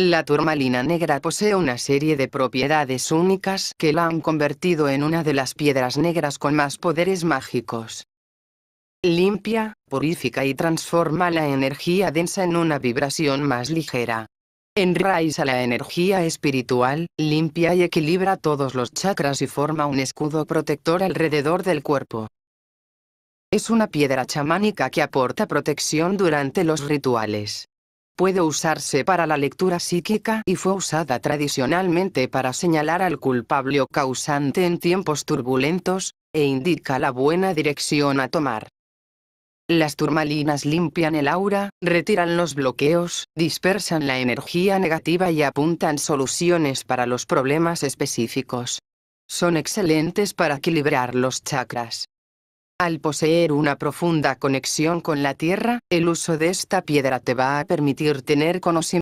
La turmalina negra posee una serie de propiedades únicas que la han convertido en una de las piedras negras con más poderes mágicos. Limpia, purifica y transforma la energía densa en una vibración más ligera. Enraiza la energía espiritual, limpia y equilibra todos los chakras y forma un escudo protector alrededor del cuerpo. Es una piedra chamánica que aporta protección durante los rituales puede usarse para la lectura psíquica y fue usada tradicionalmente para señalar al culpable o causante en tiempos turbulentos, e indica la buena dirección a tomar. Las turmalinas limpian el aura, retiran los bloqueos, dispersan la energía negativa y apuntan soluciones para los problemas específicos. Son excelentes para equilibrar los chakras. Al poseer una profunda conexión con la tierra, el uso de esta piedra te va a permitir tener conocimiento